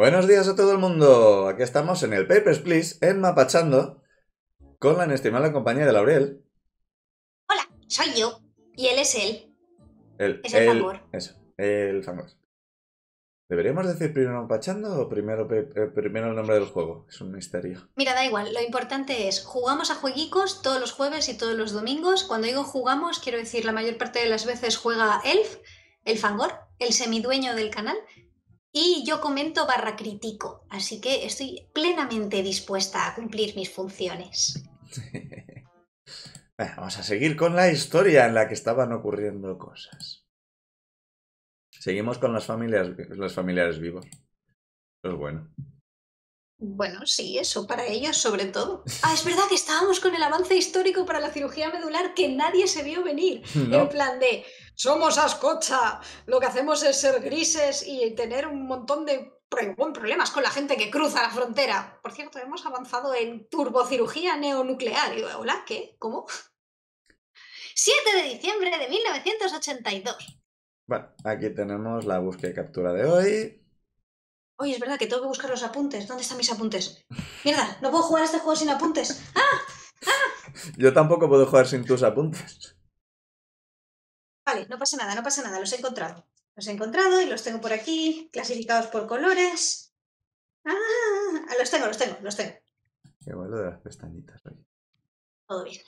Buenos días a todo el mundo. Aquí estamos en el Papers, Please, en Mapachando, con la inestimable compañía de Laurel. Hola, soy yo. Y él es él. El, es el, fangor. Eso, el fangor. ¿Deberíamos decir primero Mapachando o primero, eh, primero el nombre del juego? Es un misterio. Mira, da igual. Lo importante es, jugamos a jueguicos todos los jueves y todos los domingos. Cuando digo jugamos, quiero decir la mayor parte de las veces juega Elf, el fangor, el semidueño del canal y yo comento barra critico, así que estoy plenamente dispuesta a cumplir mis funciones. Vamos a seguir con la historia en la que estaban ocurriendo cosas. Seguimos con las familias, los familiares vivos. Eso bueno. Bueno, sí, eso para ellos sobre todo. Ah, es verdad que estábamos con el avance histórico para la cirugía medular que nadie se vio venir. En plan de, somos ascocha, lo que hacemos es ser grises y tener un montón de problemas con la gente que cruza la frontera. Por cierto, hemos avanzado en turbocirugía neonuclear. Y hola, ¿qué? ¿Cómo? 7 de diciembre de 1982. Bueno, aquí tenemos la búsqueda y captura de hoy. Oye, es verdad que tengo que buscar los apuntes. ¿Dónde están mis apuntes? Mierda, no puedo jugar este juego sin apuntes. ¡Ah! ¡Ah! Yo tampoco puedo jugar sin tus apuntes. Vale, no pasa nada, no pasa nada, los he encontrado. Los he encontrado y los tengo por aquí, clasificados por colores. Ah, los tengo, los tengo, los tengo. igual lo de las pestañitas Todo bien,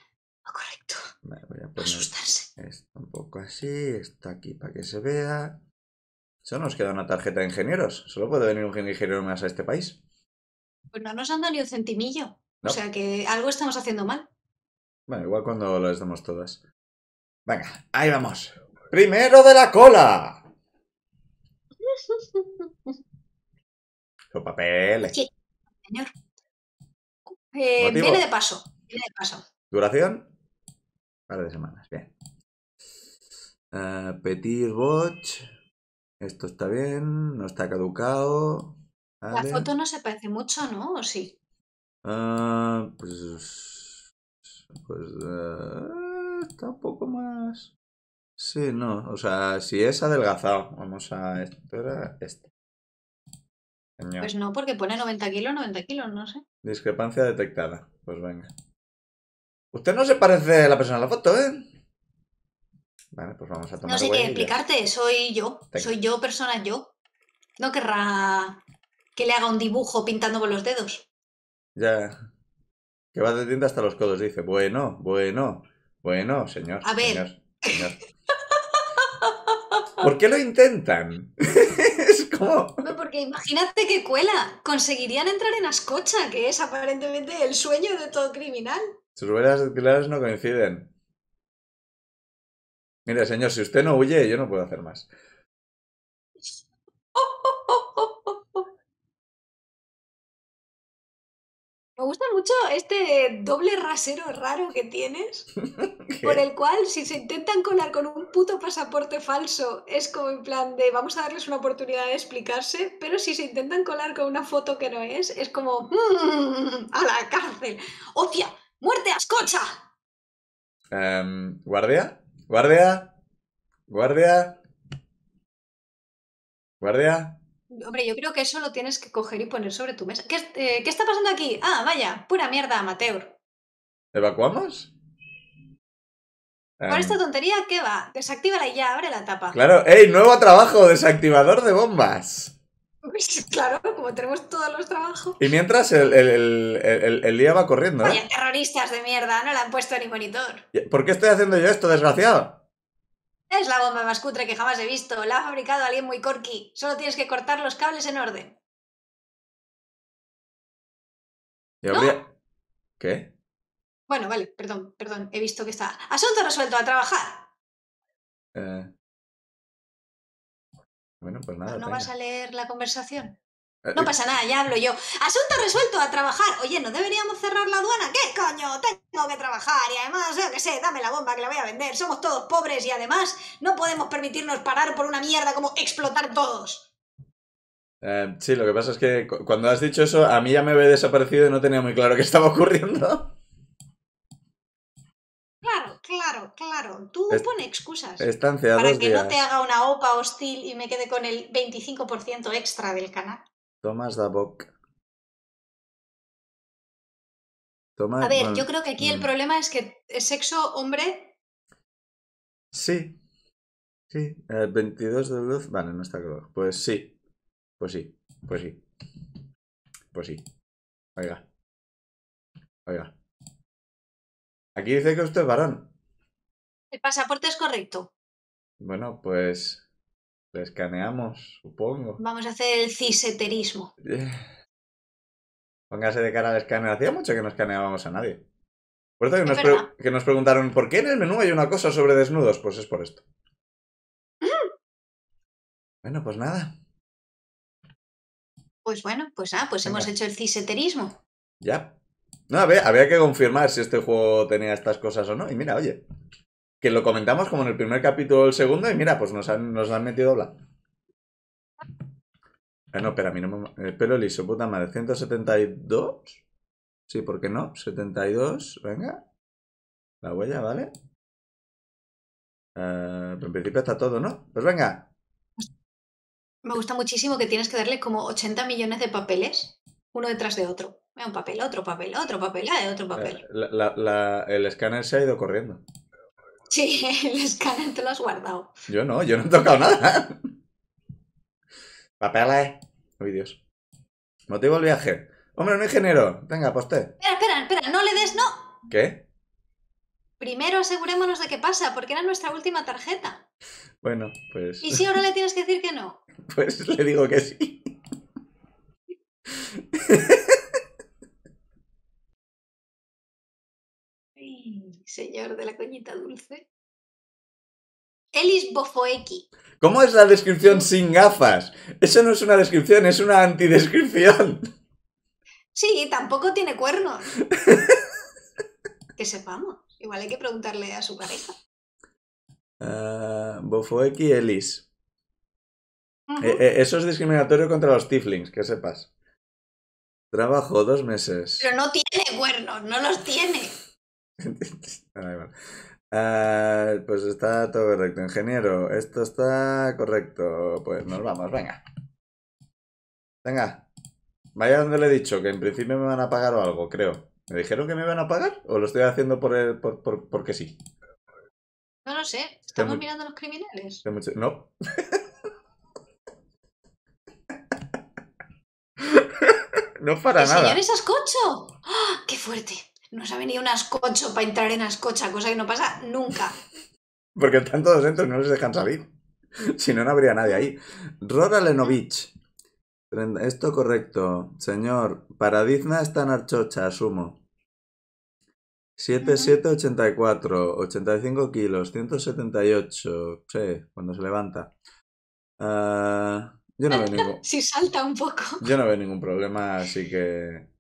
correcto. Vale, voy a Asustarse. Esto un poco así, está aquí para que se vea. Solo nos queda una tarjeta de ingenieros. Solo puede venir un ingeniero más a este país. Pues no nos han dado ni un centimillo. O sea que algo estamos haciendo mal. Bueno, igual cuando las damos todas. Venga, ahí vamos. Primero de la cola. Su papel Sí, señor. Eh, viene de paso. Viene de paso. ¿Duración? Par de semanas, bien. Ah, petit Watch. Esto está bien, no está caducado. La foto no se parece mucho, ¿no? ¿O sí? Ah, pues. pues ah, un poco más... Sí, no, o sea, si es adelgazado, vamos a... Esto era este. Pues no, porque pone 90 kilos, 90 kilos, no sé. Discrepancia detectada, pues venga. Usted no se parece a la persona en la foto, ¿eh? Vale, pues vamos a tomar No sé qué explicarte, soy yo, soy yo, persona yo. No querrá que le haga un dibujo pintando con los dedos. Ya. Que va de tienda hasta los codos, dice. Bueno, bueno. Bueno, señor. A ver. ¿Por qué lo intentan? es como... porque imagínate que cuela. Conseguirían entrar en Ascocha, que es aparentemente el sueño de todo criminal. Sus de claras no coinciden. Mire, señor, si usted no huye, yo no puedo hacer más. Me gusta mucho este doble rasero raro que tienes, por el cual si se intentan colar con un puto pasaporte falso, es como en plan de vamos a darles una oportunidad de explicarse, pero si se intentan colar con una foto que no es, es como mm, a la cárcel. ¡Hostia! ¡Muerte a escocha! Em, ¿Guardia? ¿Guardia? ¿Guardia? ¿Guardia? Hombre, yo creo que eso lo tienes que coger y poner sobre tu mesa. ¿Qué, eh, está pasando aquí? Ah, vaya, pura mierda, amateur. ¿Evacuamos? Con esta em. tontería, ¿qué va? Desactívala y ya, abre la tapa. Claro, ¡ey! Nuevo trabajo, desactivador de bombas. Claro, como tenemos todos los trabajos. Y mientras el, el, día va corriendo. ¿eh? terroristas de mierda, no le han puesto ni monitor. ¿Por qué estoy haciendo yo esto, desgraciado? Es la bomba más cutre que jamás he visto. La ha fabricado alguien muy corky. Solo tienes que cortar los cables en orden. ¿Y ¿Qué? Bueno, vale, perdón, perdón. He visto que está. Asunto resuelto, a trabajar. Eh. Bueno, pues nada. Pues no vas a leer la conversación? Eh, no eh. pasa nada, ya hablo yo. Asunto resuelto a trabajar. Oye, ¿no deberíamos cerrar la aduana? ¿Qué coño? Tengo que trabajar y además, yo qué sé, dame la bomba que la voy a vender. Somos todos pobres y además no podemos permitirnos parar por una mierda como explotar todos. Eh, sí, lo que pasa es que cuando has dicho eso, a mí ya me ve desaparecido y no tenía muy claro qué estaba ocurriendo. Claro, claro, claro. Tú pones excusas. Estancia, para que no te haga una OPA hostil y me quede con el 25% extra del canal. Tomás Dabok. Tomás, a ver, yo creo que aquí el mm. problema es que ¿es sexo hombre. Sí. Sí. 22 eh, de luz. Vale, no está claro. Pues sí. Pues sí. Pues sí. Pues sí. Oiga. Oiga. Aquí dice que usted es varón. El pasaporte es correcto. Bueno, pues escaneamos, supongo. Vamos a hacer el ciseterismo. Póngase de cara al escaneo. Hacía mucho que no escaneábamos a nadie. Por eso que, nos preguntaron, ¿por qué en el menú hay una cosa sobre desnudos? Pues es por esto. Mm. Bueno, pues nada. Pues bueno, pues ah, pues hemos hecho el ciseterismo. Ya. No, había que confirmar si este juego tenía estas cosas o no. Y mira, oye, que lo comentamos como en el primer capítulo o el segundo y mira, pues nos han, nos han metido bla. Ah, no, pero el pelo liso, puta madre, 172. Sí, ¿por qué no? 72, venga. La huella, ¿vale? Eh, en principio está todo, ¿no? Pues venga. Me gusta muchísimo que tienes que darle como 80 millones de papeles, uno detrás de otro. Eh, un papel, otro papel, otro papel, eh, otro papel. el escáner se ha ido corriendo. Sí, el escáner te lo has guardado. Yo no, yo no he tocado nada. Papeles. eh. Dios. Motivo el viaje. Hombre, hay ingeniero. Venga, posté. Pues espera, espera, espera. No le des, no. ¿Qué? Primero asegurémonos de qué pasa, porque era nuestra última tarjeta. Bueno, pues... ¿Y si ahora le tienes que decir que no? Pues le digo que sí. señor de la coñita dulce. Elis Bofoeki. ¿Cómo es la descripción sin gafas? Eso no es una descripción, es una antidescripción. Sí, tampoco tiene cuernos. que sepamos. Igual hay que preguntarle a su pareja. Ah, Bofoeki Elis. Eh, eh, eso es discriminatorio contra los tieflings, que sepas. Trabajo dos meses. Pero no tiene cuernos, no los tiene. Ah, pues está todo correcto, ingeniero. Esto está correcto. Pues nos vamos, venga. Venga. Vaya donde le he dicho, que en principio me van a pagar o algo, creo. ¿Me dijeron que me iban a pagar o lo estoy haciendo por, el, por, porque sí? No lo sé. ¿Estamos mirando a los criminales? No. no para nada. señor es ¡Ah! ¡Qué fuerte! nos ha venido un ascocho para entrar en ascocha, cosa que no pasa nunca. Porque están todos dentro y no les dejan salir. Si no, no habría nadie ahí. Rora Lenovich. Esto correcto. Señor, Paradizna está en Archocha, asumo. 7784, 85 kilos, 178. Sí, cuando se levanta. Ah, yo no veo ningún... si salta un poco. Yo no veo ningún problema, así que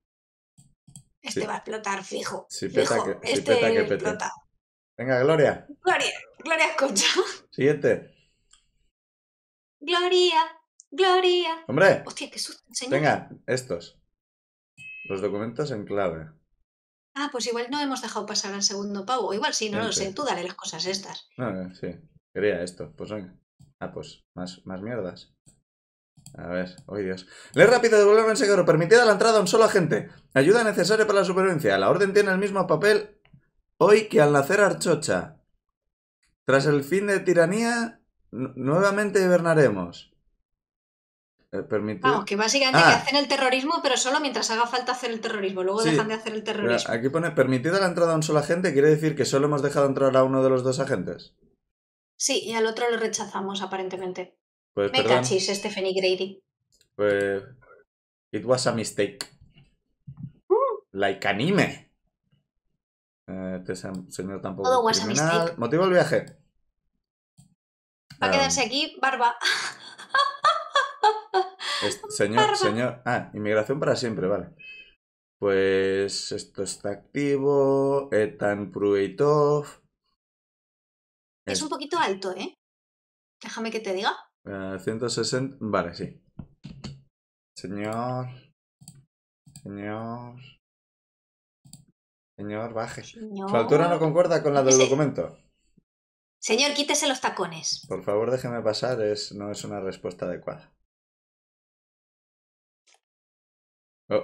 este va a explotar, fijo. Sí, peta fijo. que, este peta Venga, Gloria. Gloria, Gloria escucha. Siguiente. Gloria, Gloria. Hombre. Hostia, qué susto, señor. Venga, estos. Los documentos en clave. Ah, pues igual no hemos dejado pasar al segundo pavo. Igual sí, no lo sé. Tú dale las cosas estas. Ah, sí. Quería esto. Pues venga. Ah, pues más, más mierdas. A ver, oh Dios. Lee rápido, devolverme en seguro. Permitida la entrada a un solo agente. Ayuda necesaria para la supervivencia. La orden tiene el mismo papel hoy que al nacer Archocha. Tras el fin de tiranía, nuevamente hibernaremos. Eh, permitido. que básicamente ah. hacen el terrorismo, pero solo mientras haga falta hacer el terrorismo. Luego dejan de hacer el terrorismo. Aquí pone permitida la entrada a un solo agente, quiere decir que solo hemos dejado entrar a uno de los dos agentes. Sí, y al otro lo rechazamos, aparentemente. Pues, Me cachis, Stephanie Grady. Pues, it was a mistake. Mm. Like anime. Este señor tampoco. Todo was a mistake. Motivo del viaje. Va a ah. quedarse aquí, barba. señor, señor. Ah, inmigración para siempre, vale. Pues esto está activo. Etan Pruitov. Es un poquito alto, ¿eh? Déjame que te diga. 160. Eh, vale, sí. Señor. Señor. Señor, baje. la Su altura no concuerda con la del documento. Señor, quítese los tacones. Por favor, déjeme pasar. Es, no es una respuesta adecuada.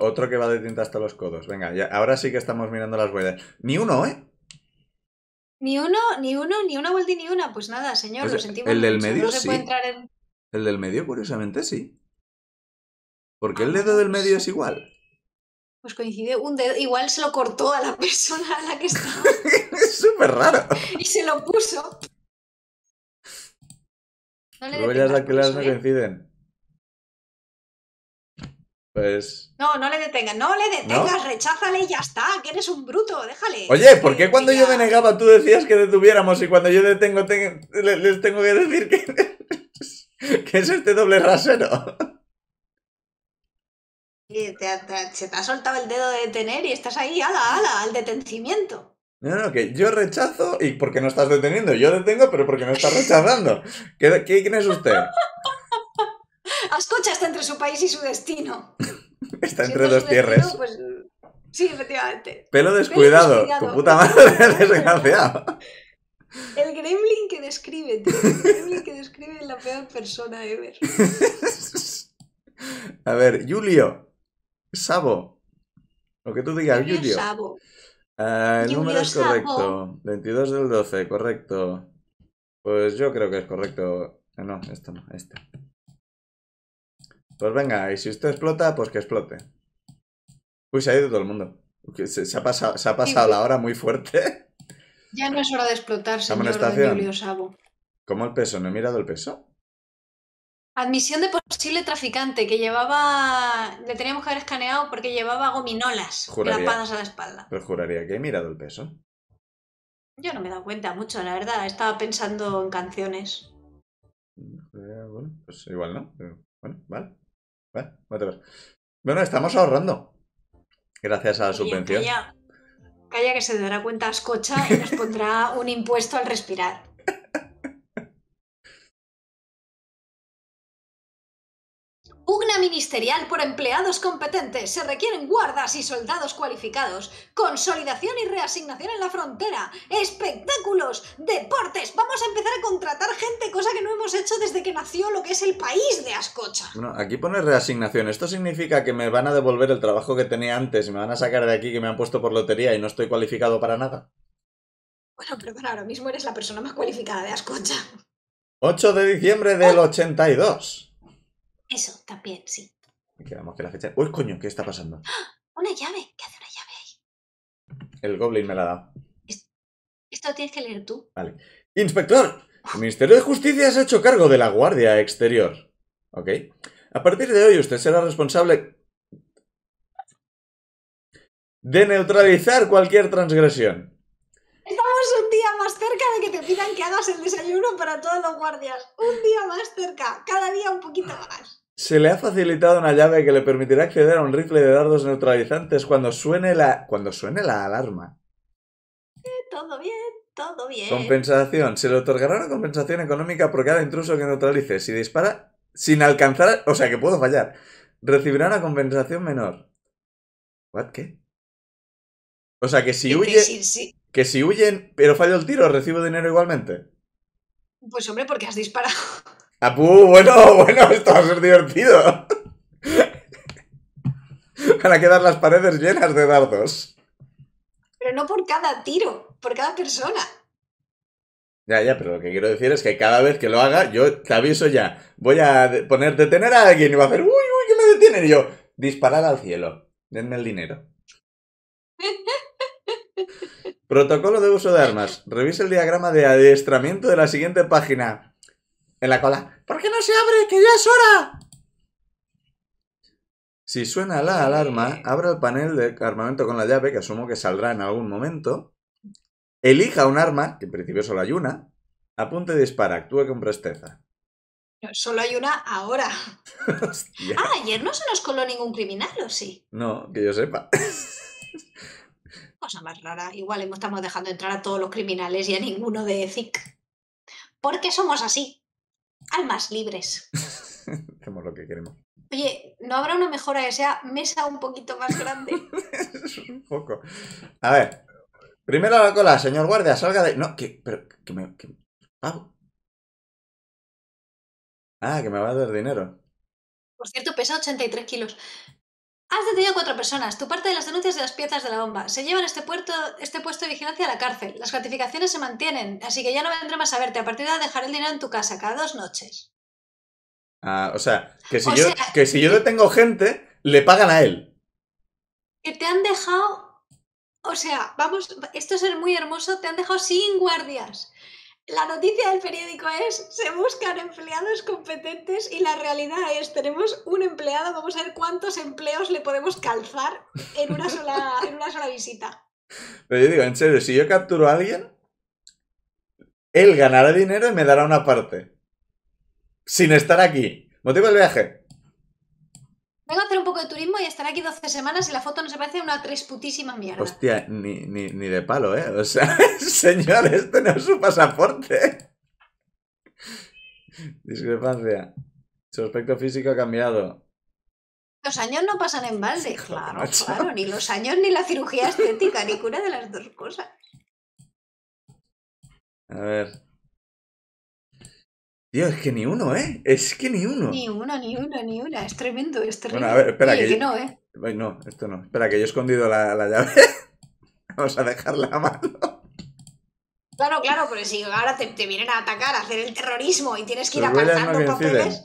otro que va de tinta hasta los codos. Venga, ahora sí que estamos mirando las huellas. Ni uno, ¿eh? Ni uno, ni uno, ni una vuelta ni una. Pues nada, señor, pues lo sentimos. El del medio sí. El del medio, curiosamente, sí. Porque el ah, dedo del pues medio es igual. Pues coincide un dedo. Igual se lo cortó a la persona a la que estaba. es súper raro. Y se lo puso. No le que las no ¿eh? coinciden. Pues no, no le detengas, no le detengas, recházale y ya está, que eres un bruto, déjale. Oye, ¿por qué cuando yo denegaba tú decías que detuviéramos y cuando yo detengo les tengo que decir que, es este doble rasero? se te ha soltado el dedo de detener y estás ahí, ala, ala, al detencimiento. No, no, que yo rechazo y porque no estás deteniendo, yo detengo, pero porque no estás rechazando. ¿Qué, quién es usted? Ascocha está entre su país y su destino. está entre dos tierras. Pues, sí, efectivamente. Pelo descuidado. Tu puta madre, desgraciado. El gremlin que describe, tío. El gremlin que describe es la peor persona ever. A ver, Julio. Sabo. Lo que tú digas, Julio. Julio. Sabo. Ah, el número es correcto. 22 del 12, correcto. Pues yo creo que es correcto. Ah, no, esto no, este. Pues venga, y si esto explota, pues que explote. Uy, se ha ido todo el mundo. Se, se ha pasado, se ha pasado la hora muy fuerte. Ya no es hora de explotar, señor Julio Sabo. ¿Cómo el peso? ¿No he mirado el peso? Admisión de posible traficante que llevaba. Le teníamos que haber escaneado porque llevaba gominolas juraría, grapadas a la espalda. Pero juraría que he mirado el peso. Yo no me he dado cuenta mucho, la verdad. Estaba pensando en canciones. Mm, eh, bueno, pues igual no. bueno, vale. ¿Eh? Bueno, estamos ahorrando. Gracias a la subvención. Calla, que se dará cuenta Ascocha y nos pondrá un impuesto al respirar. Pugna ministerial por empleados competentes. Se requieren guardas y soldados cualificados. Consolidación y reasignación en la frontera. Espectáculos. Deportes. Vamos a empezar a contratar gente, cosa que no hemos hecho desde que nació lo que es el país de Ascocha. Bueno, aquí pone reasignación. Esto significa que me van a devolver el trabajo que tenía antes. Me van a sacar de aquí que me han puesto por lotería y no estoy cualificado para nada. Bueno, pero bueno, ahora mismo eres la persona más cualificada de Ascocha. 8 de diciembre del 82. Eso, también, sí. Que que la fecha... ¡Uy, coño! ¿Qué está pasando? ¡Una llave! ¿Qué hace una llave ahí? El goblin me la da. Esto, esto lo tienes que leer tú. Vale. ¡Inspector! El Ministerio de Justicia se ha hecho cargo de la Guardia Exterior. ¿Ok? A partir de hoy usted será responsable de neutralizar cualquier transgresión. Estamos un día más cerca de que te pidan que hagas el desayuno para todos los guardias. Un día más cerca, cada día un poquito más. Se le ha facilitado una llave que le permitirá acceder a un rifle de dardos neutralizantes cuando suene la, cuando suene la alarma. Eh, todo bien, todo bien. Compensación. Se le otorgará una compensación económica por cada intruso que neutralice. Si dispara sin alcanzar... O sea, que puedo fallar. Recibirá una compensación menor. ¿What? ¿Qué? O sea, que si huye... Sí, Que si huyen, pero fallo el tiro, recibo dinero igualmente. Pues hombre, porque has disparado. Apu, bueno, bueno, esto va a ser divertido. Van a quedar las paredes llenas de dardos. Pero no por cada tiro, por cada persona. Ya, ya, pero lo que quiero decir es que cada vez que lo haga, yo te aviso ya. Voy a poner detener a alguien y va a hacer, uy, uy, que me detienen. Y yo, disparar al cielo. Denme el dinero. Protocolo de uso de armas. Revisa el diagrama de adiestramiento de la siguiente página en la cola. ¿Por qué no se abre? ¡Que ya es hora! Si suena la alarma, abra el panel de armamento con la llave, que asumo que saldrá en algún momento. Elija un arma, que en principio solo hay una. Apunte y dispara, actúe con presteza. Solo hay una ahora. Ah, ayer no se nos coló ningún criminal, ¿o sí? No, que yo sepa. Cosa más rara. Igual estamos dejando entrar a todos los criminales y a ninguno de Zic. ¿Por qué somos así? almas libres. Hacemos lo que queremos. Oye, ¿no habrá una mejora que sea mesa un poquito más grande? un poco. A ver. Primero la cola, señor guardia, salga de. No, que. Pero. Que me. ah, que me va a dar dinero. Por cierto, pesa 83 kilos. Has detenido a cuatro personas. Tu parte de las denuncias de las piezas de la bomba. Se llevan este, puerto, este puesto de vigilancia a la cárcel. Las gratificaciones se mantienen, así que ya no vendré más a verte. A partir de ahora dejaré el dinero en tu casa cada dos noches. Ah, o sea, que si, yo, sea, que si yo detengo gente, le pagan a él. Que te han dejado. O sea, vamos, esto es muy hermoso. Te han dejado sin guardias la noticia del periódico es, se buscan empleados competentes y la realidad es, tenemos un empleado, vamos a ver cuántos empleos le podemos calzar en una sola, en una sola visita. Pero yo digo, en serio, si yo capturo a alguien, él ganará dinero y me dará una parte. Sin estar aquí. Motivo del viaje de turismo y estará aquí 12 semanas y la foto no se parece a una tres putísima mierda. Hostia, ni, ni, ni de palo, ¿eh? O sea, señor, este no es su pasaporte. Discrepancia. Su aspecto físico ha cambiado. Los años no pasan en balde, claro, claro. Ni los años ni la cirugía estética, ni cura de las dos cosas. A ver es que ni uno, ¿eh? Es que ni uno. Ni una, ni una, ni una. Es tremendo, es tremendo. Bueno, a ver, espera. que, no, ¿eh? no, esto no. Espera, que yo he escondido la, la llave. Vamos a dejarla a mano. Claro, claro, pero si ahora te, te, vienen a atacar, a hacer el terrorismo y tienes que ir apartando no papeles,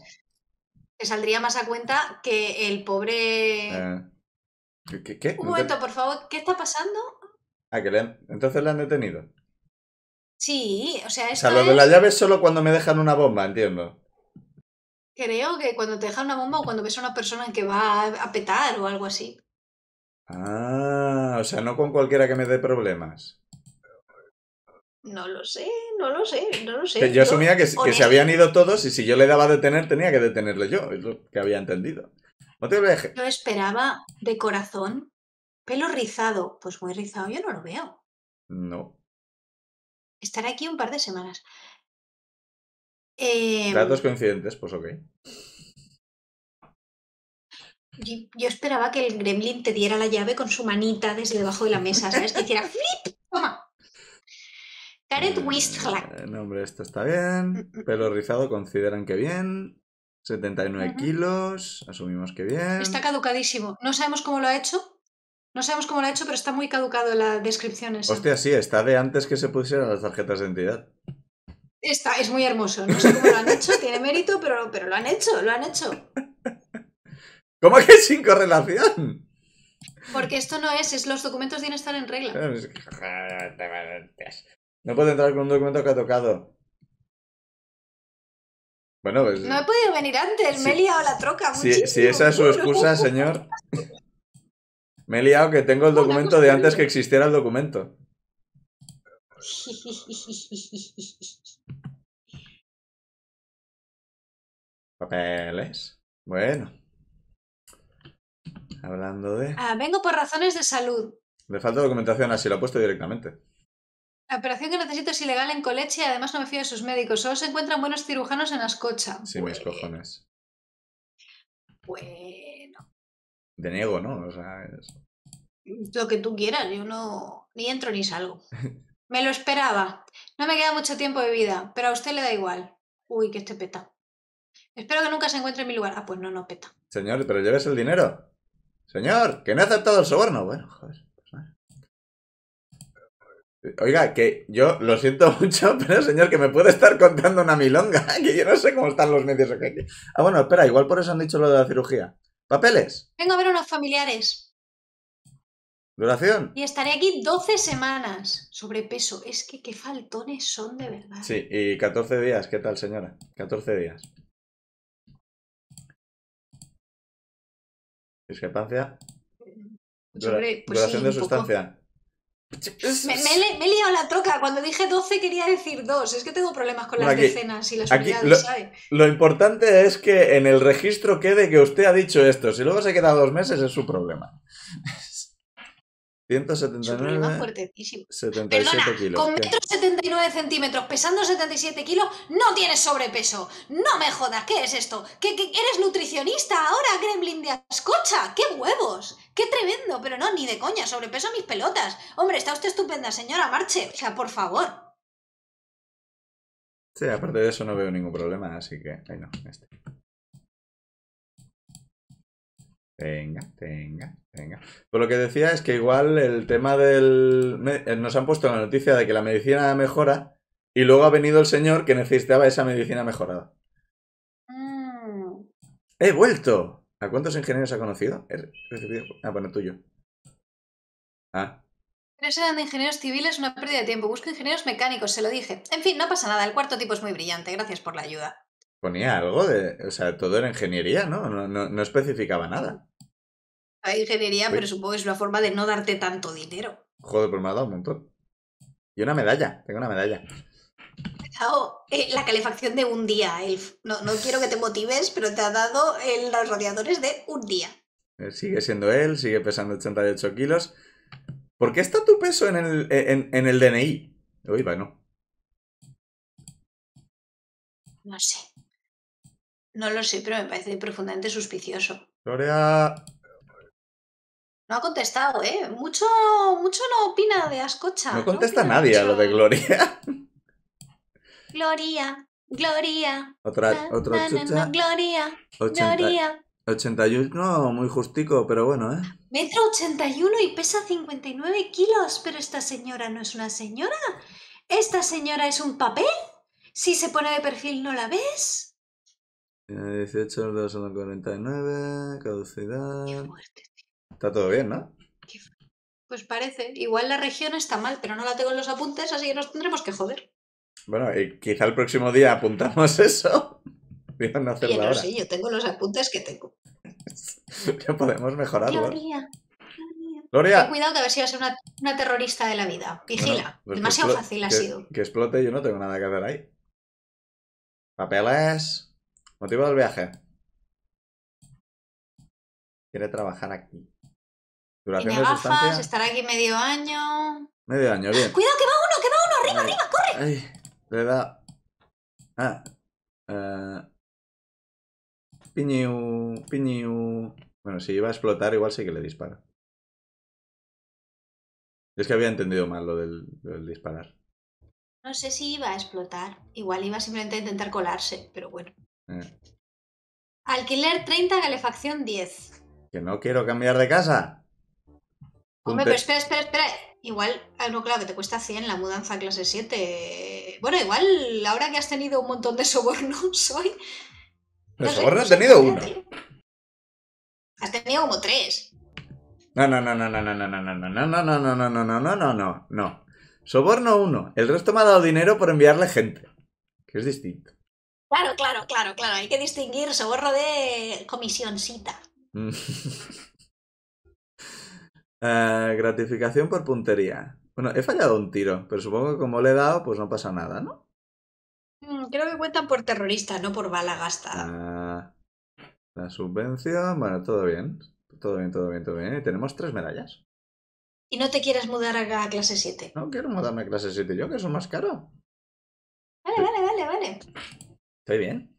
te saldría más a cuenta que el pobre. Eh, ¿Qué, Un momento, por favor, ¿qué está pasando? Ah, que le han... entonces le han detenido. Sí, o sea, esto O sea, lo de la llave es solo cuando me dejan una bomba, entiendo. Creo que cuando te dejan una bomba o cuando ves a una persona que va a- petar o algo así. Ah, o sea, no con cualquiera que me dé problemas. No lo sé, no lo sé, no lo sé. yo asumía que, se habían ido todos y si yo le daba a detener tenía que detenerle yo, es lo que había entendido. No te lo dejé. Yo esperaba de corazón pelo rizado. Pues muy rizado yo no lo veo. No. Estar aquí un par de semanas. Eh, Datos coincidentes, pues ok. Yo, esperaba que el gremlin te diera la llave con su manita desde debajo de la mesa, ¿sabes? Que hiciera flip, toma. Karet Wistlack. no, hombre, esto está bien. Mm, mm. Pelo rizado consideran que bien. 79 kilos, asumimos que bien. Está caducadísimo. No sabemos cómo lo ha hecho, no sabemos cómo lo ha hecho, pero está muy caducado la descripción. Hostia, sí, está de antes que se pusieran las tarjetas de entidad. Está, es muy hermoso. No sé cómo lo han hecho, tiene mérito, pero, pero lo han hecho, lo han hecho. ¿Cómo que sin correlación? Porque esto no es, es los documentos tienen que estar en regla. No puedo entrar con un documento que ha tocado. Bueno, No he podido venir antes, me he la troca. si, esa es su excusa, señor. Me he liado que tengo el documento de antes que existiera el documento. Papeles. Bueno. Hablando de... Ah, vengo por razones de salud. Me falta documentación así, lo he puesto directamente. La operación que necesito es ilegal en Coleche y además no me fío de sus médicos. Solo se encuentran buenos cirujanos en Ascocha. Sí, mis cojones. Pues... ¿no? O sea, Lo que tú quieras, yo no ni entro ni salgo. Me lo esperaba. No me queda mucho tiempo de vida, pero a usted le da igual. Uy, que este peta. Espero que nunca se encuentre en mi lugar. Ah, pues no, no peta. Señor, pero lleves el dinero. Señor, que no he aceptado el soborno. Bueno, joder. Pues Oiga, que yo lo siento mucho, pero señor, que me puede estar contando una milonga, que yo no sé cómo están los medios Ah, bueno, espera, igual por eso han dicho lo de la cirugía. ¿Papeles? Vengo a ver a unos familiares. ¿Duración? Y estaré aquí 12 semanas. Sobrepeso. Es que qué faltones son de verdad. Sí, y 14 días. ¿Qué tal, señora? 14 días. Discrepancia. Pues pues duración de sustancia me, he liado la troca. Cuando dije 12 quería decir 2. Es que tengo problemas con las decenas y las unidades, lo, Lo importante es que en el registro quede que usted ha dicho esto. Si luego se queda dos meses es su problema. 179. 77 kilos. Con metro 79 centímetros, pesando 77 kilos, no tienes sobrepeso. No me jodas, ¿qué es esto? ¿Qué, eres nutricionista ahora, gremlin de ascocha? ¡Qué huevos! ¡Qué tremendo! Pero no, ni de coña, sobrepeso mis pelotas. Hombre, está usted estupenda, señora Marche. O sea, por favor. Sí, aparte de eso no veo ningún problema, así que ahí no, este. Venga, venga, venga. Por lo que decía es que igual el tema del... Eh, nos han puesto la noticia de que la medicina mejora y luego ha venido el señor que necesitaba esa medicina mejorada. Mm. ¡He vuelto! ¿A cuántos ingenieros ha conocido? Ah, bueno, tuyo. Ah. No de ingenieros civiles una pérdida de tiempo. Busco ingenieros mecánicos, se lo dije. En fin, no pasa nada. El cuarto tipo es muy brillante. Gracias por la ayuda. Ponía algo de... O sea, todo era ingeniería, no, no especificaba nada la ingeniería, pero supongo que es una forma de no darte tanto dinero. Joder, pues me ha dado un montón. Y una medalla, tengo una medalla. Dado, eh, la calefacción de un día, Elf. No, quiero que te motives, pero te ha dado los radiadores de un día. Eh, sigue siendo él, sigue pesando 88 kilos. ¿Por qué está tu peso en el, e, en el DNI? Uy, bueno. No sé. No lo sé, pero me parece profundamente suspicioso. Gloria. No ha contestado, ¿eh? Mucho, mucho no opina de Ascocha. No contesta nadie a lo de Gloria. Gloria, Gloria. Otra, otro Gloria, Gloria. 81, muy justico, pero bueno, ¿eh? Metro 81 y pesa 59 kilos, pero esta señora no es una señora. Esta señora es un papel. Si se pone de perfil, ¿no la ves? 18, 2, 49, caducidad. Qué Está todo bien, ¿no? Pues parece. Igual la región está mal, pero no la tengo en los apuntes, así que nos tendremos que joder. Bueno, y quizá el próximo día apuntamos eso. no hacerlo Sí, yo tengo los apuntes que tengo. ya podemos mejorarlo. Gloria. Gloria. cuidado que a ver si vas a ser una, terrorista de la vida. Vigila. Pues Demasiado fácil ha sido. Que explote, yo no tengo nada que hacer ahí. Papeles. Motivo del viaje. Quiere trabajar aquí. Duración de estará aquí medio año. Medio año, bien. Cuidado, que va uno, que va uno, arriba, arriba, corre. le da. Ah. piñu. Eh. Piñiu, piñiu. Bueno, si iba a explotar, igual sí que le dispara. Es que había entendido mal lo del, disparar. No sé si iba a explotar. Igual iba simplemente a intentar colarse, pero bueno. Eh. Alquiler 30, calefacción 10. Que no quiero cambiar de casa. Hombre, pero espera, espera, espera. Igual, no, claro, que te cuesta 100 la mudanza clase 7. Bueno, igual, ahora que has tenido un montón de sobornos hoy. ¿Los sobornos has tenido uno? Has tenido como tres. No, no, no, no, no, no, no, no, no, no, no, no, no, no, no, no, no, no, no, Soborno uno. El resto me ha dado dinero por enviarle gente. Que es distinto. Claro, claro, claro, claro. Hay que distinguir soborno de comisioncita. Eh, gratificación por puntería. Bueno, he fallado un tiro, pero supongo que como le he dado, pues no pasa nada, ¿no? Mm, creo que cuentan por terrorista, no por bala gastada. Ah, la subvención, bueno, todo bien. Todo bien, todo bien, todo bien. Y tenemos tres medallas. ¿Y no te quieres mudar a clase 7? No quiero mudarme a clase 7 yo, que son es más caro. Vale, vale, vale, vale. Estoy bien.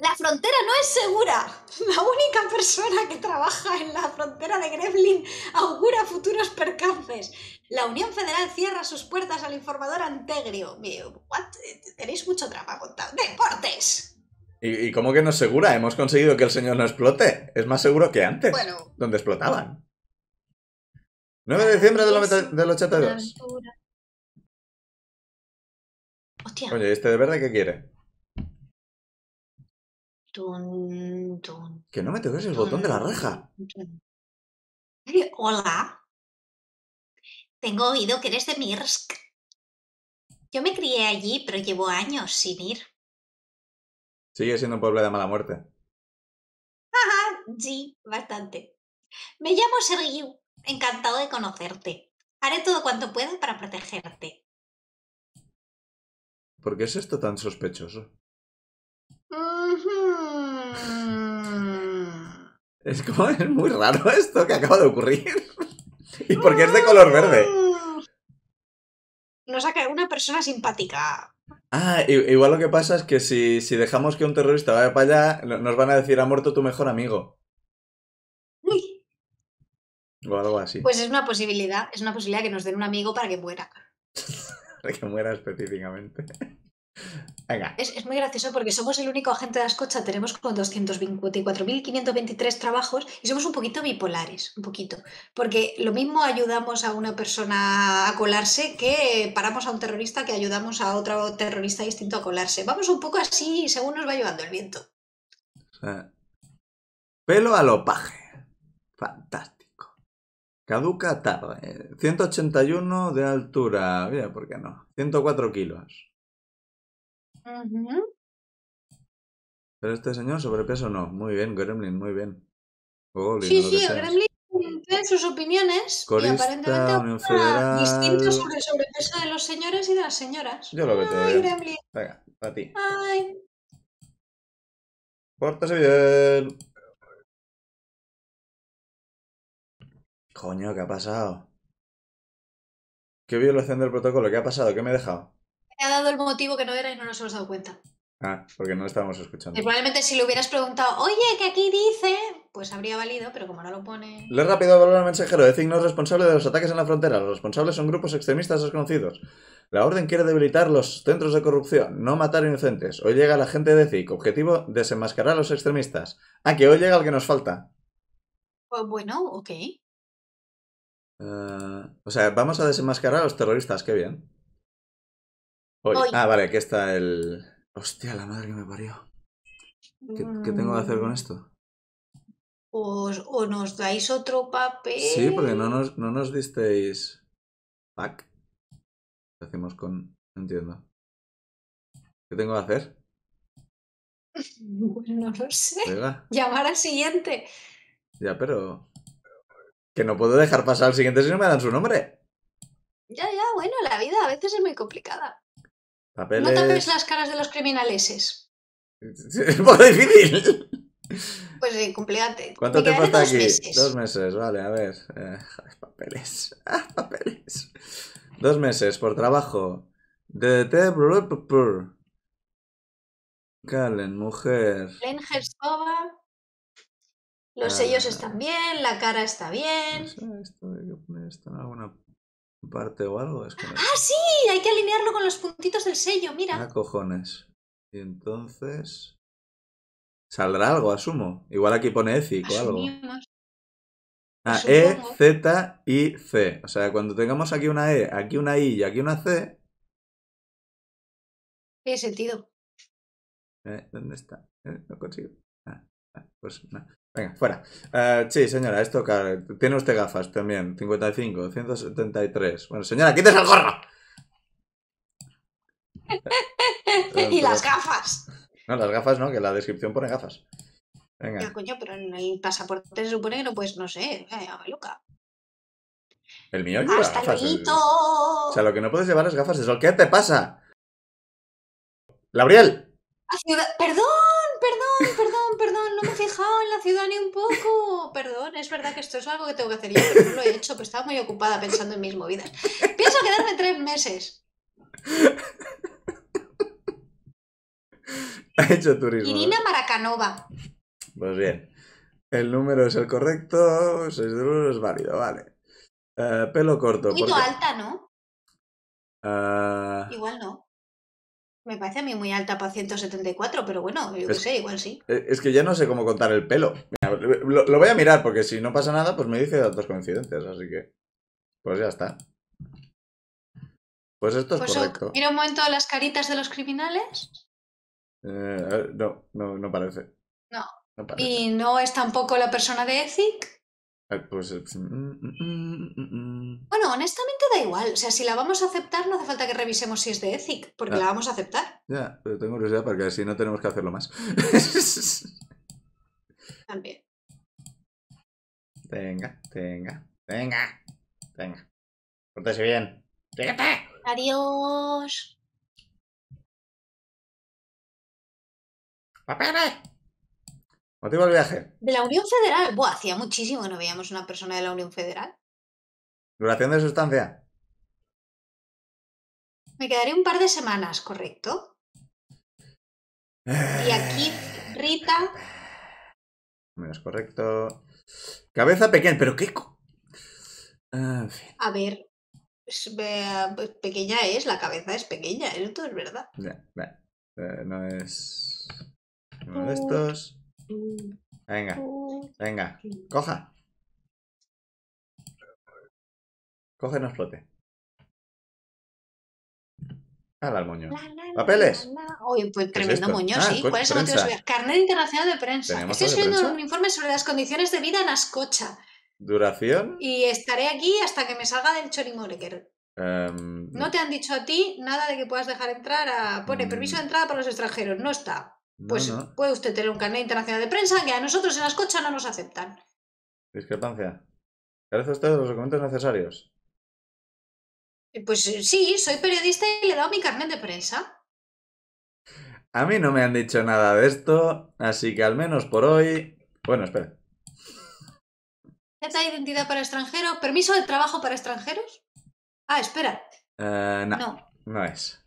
La frontera no es segura. La única persona que trabaja en la frontera de Gremlin augura futuros percances. La Unión Federal cierra sus puertas al informador Antegrio. Tenéis mucho drama contado. ¡Deportes! ¿Y, cómo que no es segura? Hemos conseguido que el señor no explote. Es más seguro que antes, bueno, donde explotaban. 9 de diciembre del, 82. Hostia. Oye, ¿este de verdad qué quiere? que no me toques el botón de la reja. Hola. Tengo oído que eres de Mirsk. Yo me crié allí, pero llevo años sin ir. Sigue siendo un pueblo de mala muerte. Ajá, sí, bastante. Me llamo Sergiu. Encantado de conocerte. Haré todo cuanto pueda para protegerte. ¿Por qué es esto tan sospechoso? Es es muy raro esto que acaba de ocurrir. ¿Y por qué es de color verde? Nos ha caído una persona simpática. Ah, igual lo que pasa es que si, si dejamos que un terrorista vaya para allá, nos van a decir ha muerto tu mejor amigo. O algo así. Pues es una posibilidad, es una posibilidad que nos den un amigo para que muera. para que muera específicamente. Es, muy gracioso porque somos el único agente de Ascocha, tenemos con 224.523 trabajos y somos un poquito bipolares, un poquito. Porque lo mismo ayudamos a una persona a colarse que paramos a un terrorista que ayudamos a otro terrorista distinto a colarse. Vamos un poco así según nos va llevando el viento. pelo alopaje. Fantástico. Caduca tarde. 181 de altura. Mira, ¿por qué no? 104 kilos. Pero este señor sobrepeso no. Muy bien, Gremlin, muy bien. sí, sí, Gremlin tiene sus opiniones y aparentemente federal... distintas sobre el sobrepeso de los señores y de las señoras. Yo lo veo todo Venga, para ti. Ay. Pórtase bien. Coño, ¿qué ha pasado? ¿Qué violación del protocolo? ¿Qué ha pasado? ¿Qué me he dejado? ha dado el motivo que no era y no nos hemos dado cuenta. Ah, porque no lo estábamos escuchando. Y probablemente si le hubieras preguntado, oye, que aquí dice, pues habría valido, pero como no lo pone. Le rápido valor al mensajero, ZIC no es responsable de los ataques en la frontera. Los responsables son grupos extremistas desconocidos. La orden quiere debilitar los centros de corrupción, no matar inocentes. Hoy llega la gente de CIC. objetivo desenmascarar a los extremistas. Ah, que hoy llega el que nos falta. Pues bueno, ok. Eh, o sea, vamos a desenmascarar a los terroristas, qué bien. Ah, vale, aquí está el... Hostia, la madre que me parió. ¿Qué, tengo que hacer con esto? Pues, o nos dais otro papel. Sí, porque no nos, disteis pack. ¿Qué hacemos con... No entiendo. ¿Qué tengo que hacer? Bueno, pues no lo sé. Llamar al siguiente. Ya, pero... Que no puedo dejar pasar al siguiente si no me dan su nombre. Ya, ya, bueno, la vida a veces es muy complicada. Papeles... No tapes las caras de los criminaleses. Es un difícil. Pues sí, ¿Cuánto te falta aquí? Meses. Dos meses, vale, a ver. Eh, papeles. Ah, papeles. Dos meses por trabajo. DDT. Calen, mujer. Len Los ah, sellos están bien, la cara está bien. esto esto en alguna parte o algo. Ah, sí, hay que alinearlo con los puntitos del sello, mira. Ah, cojones. Y entonces... Saldrá algo, asumo. Igual aquí pone y e o algo. Ah, E, Z, I, C. O sea, cuando tengamos aquí una E, aquí una I y aquí una C. Tiene sentido. Eh, ¿Dónde está? Eh, no consigo. Pues venga, fuera. Eh, sí, señora, esto tiene usted gafas también. 55, 173. Bueno, señora, quítese el gorro. y las gafas. No, las gafas no, que la descripción pone gafas. Venga. coño, pero en el pasaporte se supone que no puedes, no sé, eh, loca. El mío lleva Hasta gafas. O sea, lo que no puedes llevar es gafas es sol. ¿Qué te pasa? ¡Labriel! ¡Perdón! en la ciudad ni un poco. Perdón, es verdad que esto es algo que tengo que hacer yo, no lo he hecho, pero estaba muy ocupada pensando en mis movidas. Pienso quedarme tres meses. Ha hecho turismo. Irina Maracanova. Pues bien. El número es el correcto, es válido, vale. Eh, pelo corto. alta, ¿no? Ah. Igual no. Me parece a mí muy alta para 174, pero bueno, yo qué sé, igual sí. Eh, es que ya no sé cómo contar el pelo. lo, voy a mirar porque si no pasa nada, pues me dice datos coincidentes, así que. Pues ya está. Pues esto es pues correcto. Mira un momento las caritas de los criminales. Eh, no, no, no parece. No. Y no es tampoco la persona de Ethic. Ah, pues, eh, pues mm, mm, mm, bueno, honestamente da igual. O sea, si la vamos a aceptar, no hace falta que revisemos si es de ETHIC, porque ah. la vamos a aceptar. Ya, pero tengo curiosidad porque así no tenemos que hacerlo más. También. Venga, venga, venga, venga. Pórtese bien. Adiós. ¡Papere! Motivo del viaje. De la Unión Federal. Buah, hacía muchísimo que no veíamos una persona de la Unión Federal. Duración de sustancia. Me quedaré un par de semanas, correcto. Y aquí, eh. Rita. Menos correcto. Cabeza pequeña, pero qué. A ver, pues, pequeña es, la cabeza es pequeña, ¿eh? eso es verdad. Eh, no es uno de estos. Venga, venga, coja. Coge, no flote Hala, al moño. ¿Papeles? pues tremendo moño, sí. ¿Cuál es el motivo Carnet internacional de prensa. Estoy subiendo un informe sobre las condiciones de vida en Ascocha. ¿Duración? Y estaré aquí hasta que me salga del Chorimoleker. Em, no te han dicho a ti nada de que puedas dejar entrar a... Pone permiso de mm. entrada para los extranjeros. No está. Pues puede usted tener un carnet internacional de prensa que a nosotros en las cochas no nos aceptan. Discrepancia. Carece usted los documentos necesarios. Eh, pues eh, sí, soy periodista y le he dado mi carnet de prensa. A mí no me han dicho nada de esto, así que al menos por hoy. Bueno, espera. esta de identidad para extranjero? ¿Permiso de trabajo para extranjeros? Ah, espera. Eh, no, no, no. es.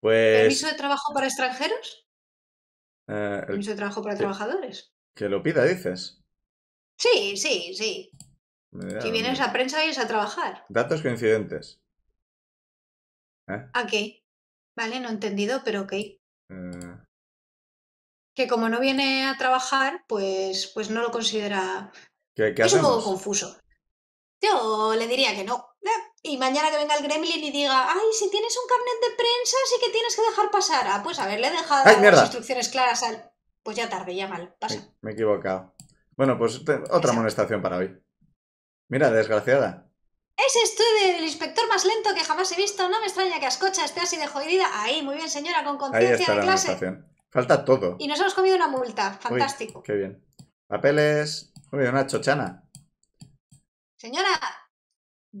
Pues ¿Permiso de trabajo para extranjeros? Eh, el... de trabajo para trabajadores. Que lo pida, dices. Sí, sí, sí. si vienes a prensa, vienes a trabajar. Datos coincidentes. ¿Eh? Ah, ok. Vale, no he entendido, pero ok. Eh. Que como no viene a trabajar, pues, pues no lo considera. ¿Qué, es un poco confuso. Yo le diría que no. ¿eh? Y mañana que venga el Gremlin y diga, ay, si tienes un carnet de prensa, sí que tienes que dejar pasar. Ah, pues haberle dejado las instrucciones claras al. Pues ya tarde, ya mal, pasa. Me, he equivocado. Bueno, pues otra amonestación para hoy. Mira, desgraciada. Ese estudio del inspector más lento que jamás he visto. No me extraña que Ascocha esté así de jodida. Ahí, muy bien, señora, con conciencia de clase. Falta todo. Y nos hemos comido una multa. Fantástico. qué bien. Papeles. una chochana. Señora,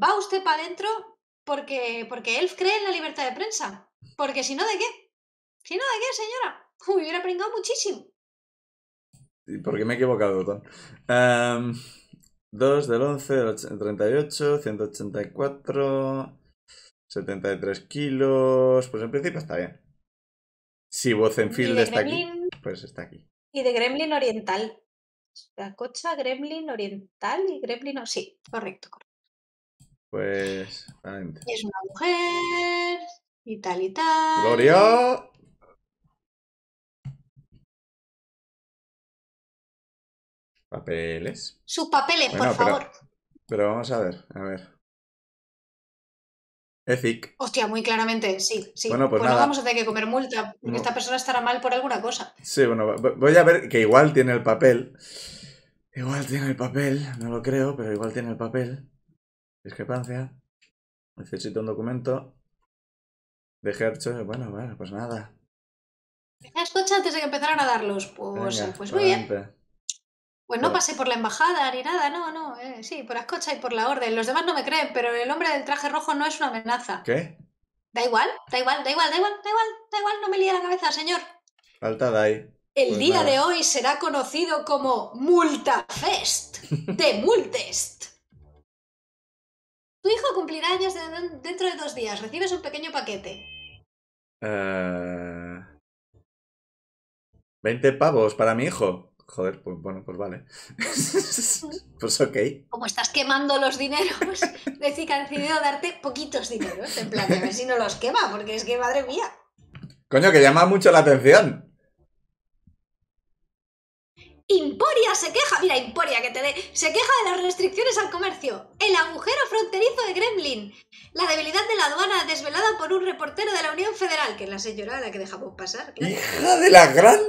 va usted para adentro porque, porque Elf cree en la libertad de prensa. Porque si no, ¿de qué? Si no, ¿de qué, señora? Me hubiera pringado muchísimo. ¿Y por qué me he equivocado, botón? Em, ocho, 2 del 11, del 38, 184, 73 kilos. Pues en principio está bien. Si Wozenfield está aquí, pues está aquí. Y de Gremlin Oriental la Cocha, Gremlin Oriental y Gremlin. Sí, correcto, Pues. Es una mujer y tal y tal. ¡Gloria! ¿Papeles? Sus papeles, por favor. Pero vamos a ver, a ver. EFIC. Hostia, muy claramente, sí, sí. Bueno, pues, nada. no vamos a tener que comer multa, porque esta persona estará mal por alguna cosa. Sí, bueno, voy a ver que igual tiene el papel. Igual tiene el papel, no lo creo, pero igual tiene el papel. Discrepancia. Necesito un documento. De Hercho, bueno, bueno, pues nada. has antes de que empezaran a darlos, pues, pues muy bien. Pues no pasé por la embajada ni nada, no, no, eh, sí, por Ascocha y por la orden. Los demás no me creen, pero el hombre del traje rojo no es una amenaza. ¿Qué? Da igual, da igual, da igual, da igual, da igual, da igual, no me líe la cabeza, señor. Falta Dai. El pues día de hoy será conocido como Multafest de Multest. tu hijo cumplirá años dentro de dos días. Recibes un pequeño paquete. Uh... Eh, 20 pavos para mi hijo. Joder, pues bueno, pues vale. pues ok. Como estás quemando los dineros, decir que ha decidido darte poquitos dineros. En plan, a ver si no los quema, porque es que madre mía. Coño, que llama mucho la atención. Imporia se queja, mira, Imporia, que te dé, se queja de las restricciones al comercio, el agujero fronterizo de Gremlin, la debilidad de la aduana desvelada por un reportero de la Unión Federal, que es la señora a la que dejamos pasar. ¡Hija de la gran!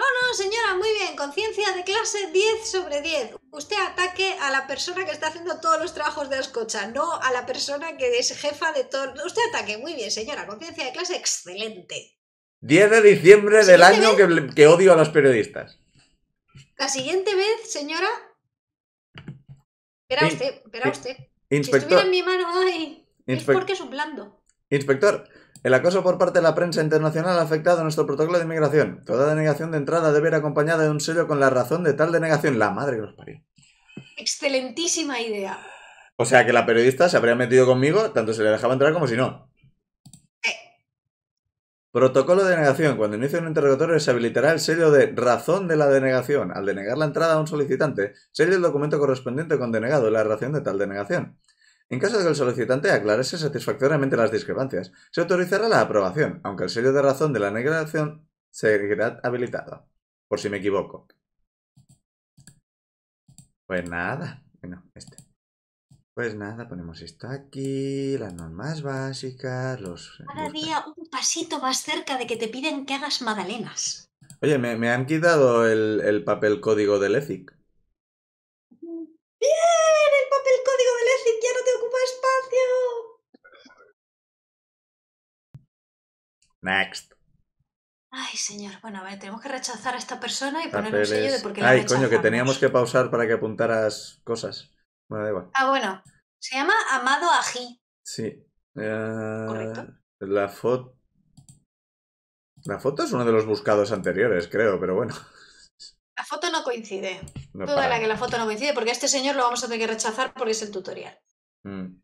No, no, señora, muy bien, conciencia de clase 10 sobre 10. Usted ataque a la persona que está haciendo todos los trabajos de ascocha, no a la persona que es jefa de todo. Usted ataque, muy bien, señora, conciencia de clase excelente. 10 de diciembre del año que, odio a los periodistas. La siguiente vez, señora. Espera usted, espera usted. Inspector. Si estuviera en mi mano, ay, es porque es un blando. Inspector, el acoso por parte de la prensa internacional ha afectado a nuestro protocolo de inmigración. Toda denegación de entrada debe ir acompañada de un sello con la razón de tal denegación. La madre que los parió. Excelentísima idea. O sea que la periodista se habría metido conmigo, tanto se le dejaba entrar como si no. Eh. Protocolo de denegación. Cuando inicie un interrogatorio se habilitará el sello de razón de la denegación. Al denegar la entrada a un solicitante, sello el documento correspondiente con denegado la razón de tal denegación. En caso de que el solicitante aclare satisfactoriamente las discrepancias, se autorizará la aprobación, aunque el sello de razón de la negación seguirá habilitado. Por si me equivoco. Pues nada. Bueno, este. Pues nada, ponemos esto aquí, las normas básicas, los... Cada día un pasito más cerca de que te piden que hagas magdalenas. Oye, me, han quitado el, el papel código del EFIC. Next. Ay, señor. Bueno, a ver, tenemos que rechazar a esta persona y poner un sello de por qué la Ay, coño, que teníamos que pausar para que apuntaras cosas. Bueno, da igual. Ah, bueno. Se llama Amado Ají. Sí. Eh, la foto. La foto es uno de los buscados anteriores, creo, pero bueno. La foto no coincide. Toda la que la foto no coincide, porque a este señor lo vamos a tener que rechazar porque es el tutorial. Mm.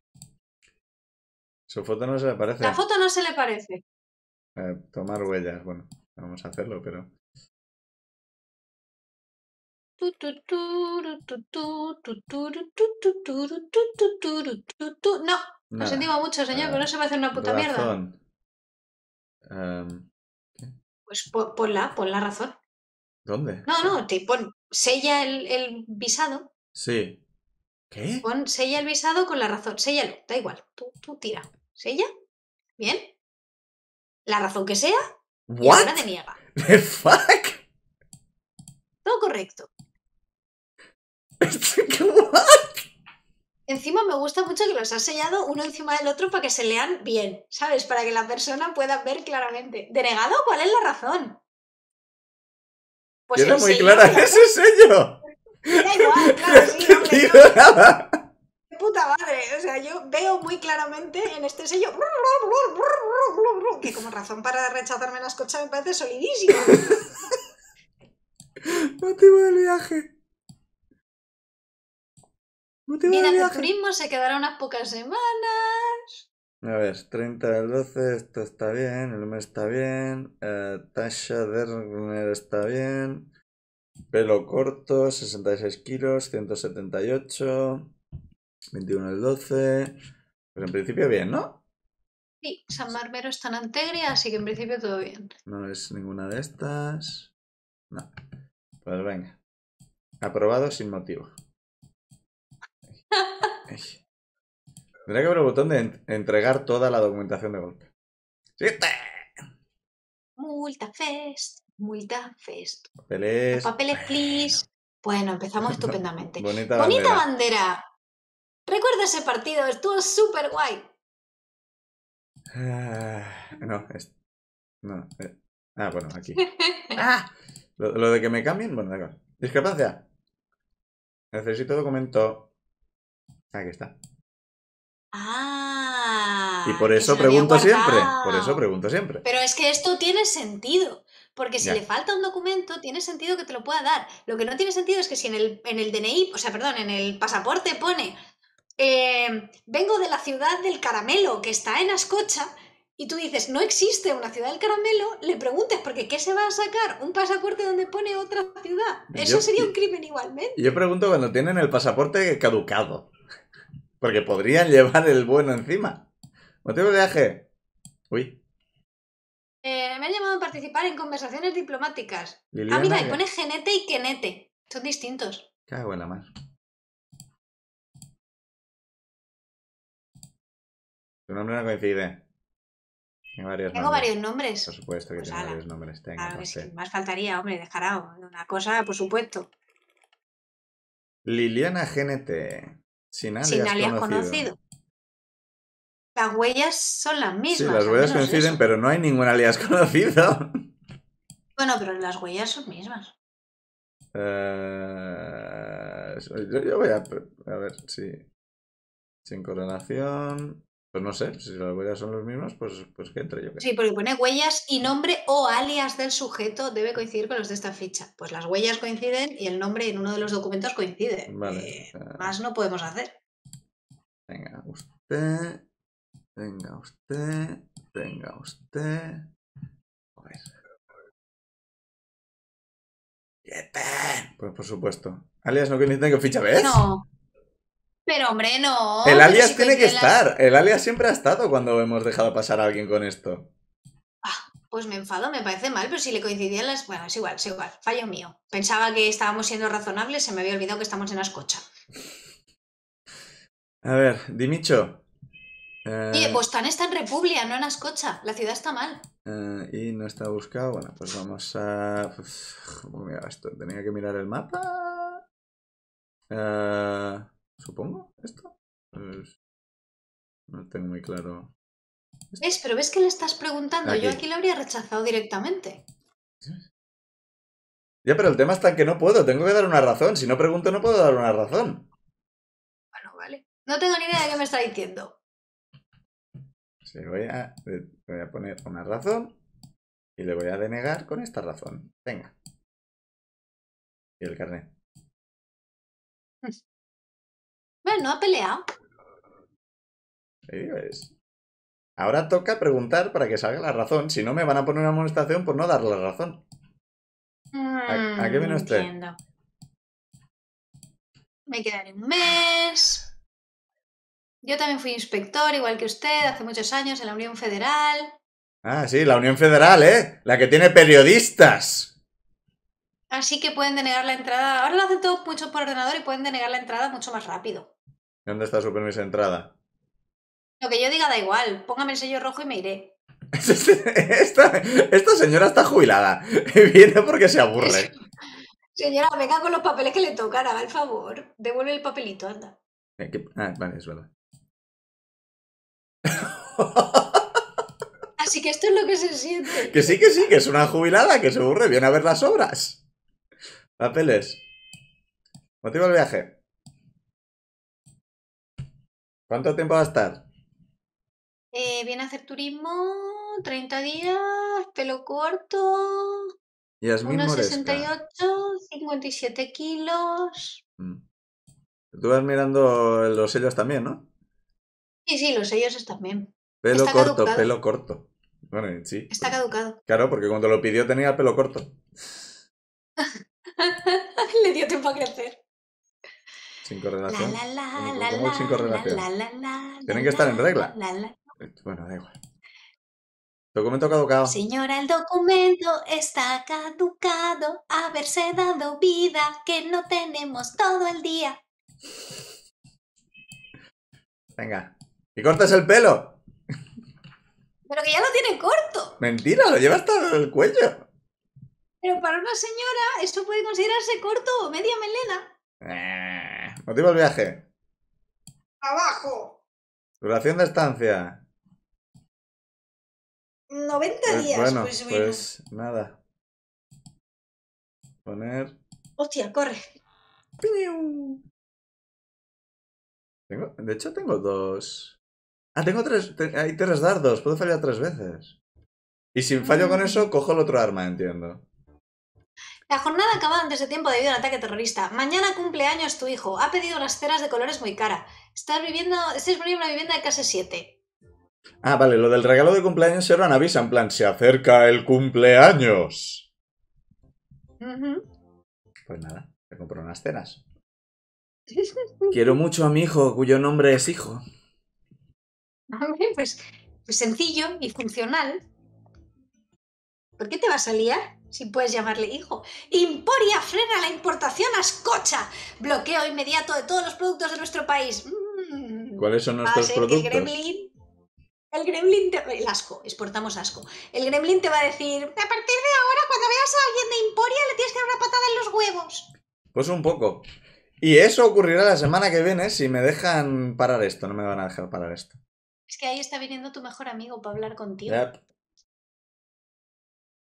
Su foto no se le parece. La foto no se le parece tomar huellas, bueno, vamos a hacerlo, pero... No, lo sentimos mucho, señor, pero no se va a hacer una puta mierda. Em, pues pon, la, pon la razón. ¿Dónde? No, no, te pon, sella el, visado. Sí. ¿Qué? Pon, sella el visado con la razón, séllalo, da igual, tú, tú tira. ¿Sella? ¿Bien? la razón que sea, la deniega. ¿The fuck? Todo correcto. ¿Qué? Encima me gusta mucho que los ha sellado uno encima del otro para que se lean bien, ¿sabes? Para que la persona pueda ver claramente. ¿Denegado? ¿Cuál es la razón? Pues muy clara ese sello. Da igual, claro, o sea, yo veo muy claramente en este sello que como razón para rechazarme las cochas me parece solidísimo. Motivo del viaje. Motivo Mira, se quedará unas pocas semanas. A ver, 30 del 12, esto está bien, el mes está bien, eh, Tasha Derner está bien, pelo corto, 66 kilos, 178, 21 del 12. Pues en principio bien, ¿no? Sí, San Marbero está en Antegria, así que en principio todo bien. No es ninguna de estas. No. Pues venga. Aprobado sin motivo. Tendría que haber el botón de entregar toda la documentación de golpe. ¡Sí! Multa Fest. Papeles. Fest. papeles, please. Bueno, empezamos estupendamente. Bonita, Bonita bandera. Recuerda ese partido, estuvo súper guay. Ah, no, es, no. Eh, ah, bueno, aquí. ¡Ah! Lo, de que me cambien, bueno, de acuerdo. Discrepancia. Necesito documento. Aquí está. Ah. Y por eso pregunto siempre. Por eso pregunto siempre. Pero es que esto tiene sentido. Porque si le falta un documento, tiene sentido que te lo pueda dar. Lo que no tiene sentido es que si en el, en el DNI, o sea, perdón, en el pasaporte pone eh, vengo de la ciudad del caramelo, que está en Ascocha, y tú dices, no existe una ciudad del caramelo, le preguntes porque ¿qué se va a sacar? ¿Un pasaporte donde pone otra ciudad? Eso sería un crimen igualmente. Yo pregunto cuando tienen el pasaporte caducado, porque podrían llevar el bueno encima. Motivo de viaje. Uy. Eh, me han llamado a participar en conversaciones diplomáticas. ah, mira, y pone genete y quenete. Son distintos. Qué buena más. Tu nombre no coincide. tengo varios nombres. Por supuesto que pues varios nombres. más faltaría, hombre, dejarao. Una cosa, por supuesto. Liliana GNT. Sin alias, conocido. Las huellas son las mismas. Sí, las huellas coinciden, pero no hay ningún alias conocido. Bueno, pero las huellas son mismas. Eh, yo, voy a, a ver Sí. Sin coronación. Pues no sé, si las huellas son los mismos, pues, pues que entre yo. Sí, porque pone huellas y nombre o alias del sujeto debe coincidir con los de esta ficha. Pues las huellas coinciden y el nombre en uno de los documentos coincide. Vale. Eh, más no podemos hacer. Venga, usted. Venga, usted. Venga, usted. Pues por supuesto. Alias no coincide con ficha, ¿ves? No. Pero hombre, no. El alias tiene que estar. El alias siempre ha estado cuando hemos dejado pasar a alguien con esto. Ah, pues me enfado, me parece mal, pero si le coincidían las. Bueno, es igual, es igual. Fallo mío. Pensaba que estábamos siendo razonables, se me había olvidado que estamos en Ascocha. A ver, Dimicho. y eh, pues tan está en República, no en Ascocha. La ciudad está mal. Eh, y no está buscado. Bueno, pues vamos a. Pues tenía que mirar el mapa. Eh, Supongo, esto. no tengo muy claro. ¿Ves? Pero ves que le estás preguntando. Yo aquí lo habría rechazado directamente. Ya, pero el tema está que no puedo. Tengo que dar una razón. Si no pregunto, no puedo dar una razón. Bueno, vale. No tengo ni idea de qué me está diciendo. voy a, voy a poner una razón y le voy a denegar con esta razón. Venga. Y el carnet. Bueno, no ha peleado. Pues. Ahora toca preguntar para que salga la razón. Si no, me van a poner una amonestación por pues no dar la razón. ¿A, qué viene mm, usted? Me quedaré un mes. Yo también fui inspector, igual que usted, hace muchos años en la Unión Federal. Ah, sí, la Unión Federal, ¿eh? La que tiene periodistas. Así que pueden denegar la entrada. Ahora lo hacen todos mucho por ordenador y pueden denegar la entrada mucho más rápido. ¿Dónde está su permiso de entrada? Lo que yo diga da igual. Póngame el sello rojo y me iré. Este, esta, señora está jubilada. Viene porque se aburre. Señora, venga con los papeles que le tocan, haga el favor. Devuelve el papelito, anda. Eh, ah, vale, es verdad. Así que esto es lo que se siente. Que sí, que sí, que es una jubilada que se aburre, viene a ver las obras. Papeles. Motivo del viaje. ¿Cuánto tiempo va a estar? Eh, viene a hacer turismo 30 días, pelo corto. Y es muy 68, 57 kilos. Mm. Tú vas mirando los sellos también, ¿no? Sí, sí, los sellos están bien. Pelo corto, pelo corto. Bueno, sí. Está caducado. Claro, porque cuando lo pidió tenía el pelo corto. Le dio tiempo a crecer. Sin correlación. Tienen que estar en regla. Bueno, da igual. Documento caducado. Señora, el documento está caducado. Haberse dado vida que no tenemos todo el día. Venga. Y cortas el pelo. Pero que ya lo tiene corto. Mentira, lo lleva hasta el cuello. Pero para una señora, eso puede considerarse corto o media melena. Eh. Motivo el viaje. Abajo. Duración de estancia. 90 pues días. Bueno, pues, bueno. Pues nada. Poner. Hostia, corre. Tengo, de hecho, tengo dos. Ah, tengo tres. hay tres dardos. Puedo fallar tres veces. Y si fallo con mm. eso, cojo el otro arma, entiendo. La jornada acaba antes de tiempo debido al ataque terrorista. Mañana cumpleaños tu hijo. Ha pedido unas ceras de colores muy cara. Estás viviendo, estás viviendo una vivienda de casi 7. Ah, vale, lo del regalo de cumpleaños era una en plan, se acerca el cumpleaños. Pues nada, te compro unas ceras. Quiero mucho a mi hijo, cuyo nombre es hijo. pues, pues sencillo y funcional. ¿Por qué te vas a liar? si puedes llamarle hijo. Imporia frena la importación ascocha Bloqueo inmediato de todos los productos de nuestro país. Mm. ¿Cuáles son nuestros productos? El gremlin, el gremlin te... asco, exportamos asco. El gremlin te va a decir, a partir de ahora, cuando veas a alguien de Imporia, le tienes que dar una patada en los huevos. Pues un poco. Y eso ocurrirá la semana que viene si me dejan parar esto. No me van a dejar parar esto. Es que ahí está viniendo tu mejor amigo para hablar contigo.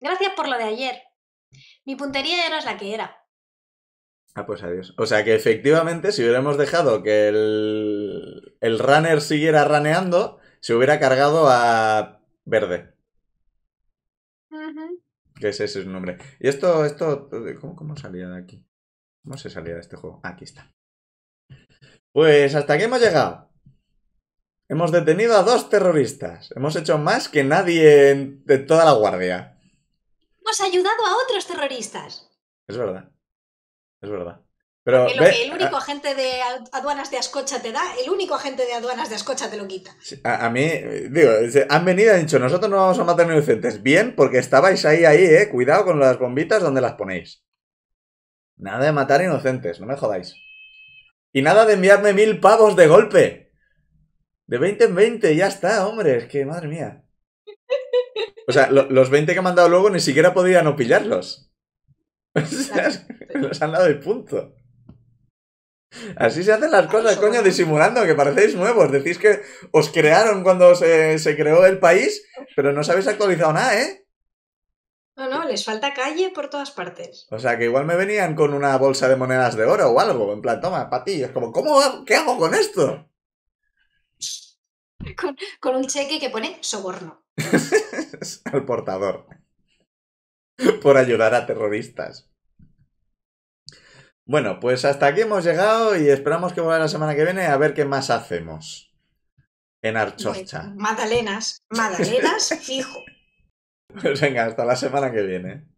Gracias por lo de ayer. Mi puntería ya no es la que era. Ah, pues adiós. O sea que efectivamente, si hubiéramos dejado que el, el runner siguiera raneando, se hubiera cargado a verde. Que ese es su nombre. Y esto, esto, ¿cómo, ¿cómo salía de aquí? ¿Cómo se salía de este juego? aquí está. Pues hasta aquí hemos llegado. Hemos detenido a dos terroristas. Hemos hecho más que nadie de toda la guardia hemos ayudado a otros terroristas. Es verdad, es verdad. Pero, el único agente de aduanas de Ascocha te da, el único agente de aduanas de Ascocha te lo quita. A, mí, digo, han venido y han dicho, nosotros no vamos a matar inocentes. Bien, porque estabais ahí, ahí, eh. Cuidado con las bombitas donde las ponéis. Nada de matar inocentes, no me jodáis. Y nada de enviarme mil pavos de golpe. De 20 en 20, ya está, hombre. Es que, madre mía. O sea, los 20 que han mandado luego ni siquiera podían no pillarlos. O sea, los han dado el punto. Así se hacen las cosas, coño, disimulando, que parecéis nuevos. Decís que os crearon cuando se, creó el país, pero no sabéis actualizado nada, ¿eh? No, no, les falta calle por todas partes. O sea, que igual me venían con una bolsa de monedas de oro o algo. En plan, toma, para como, ¿cómo, ¿qué hago con esto? con un cheque que pone soborno. al portador por ayudar a terroristas. Bueno, pues hasta aquí hemos llegado y esperamos que vuelva la semana que viene a ver qué más hacemos en Archocha. Pues, Madalenas, Madalenas, fijo. Pues venga, hasta la semana que viene.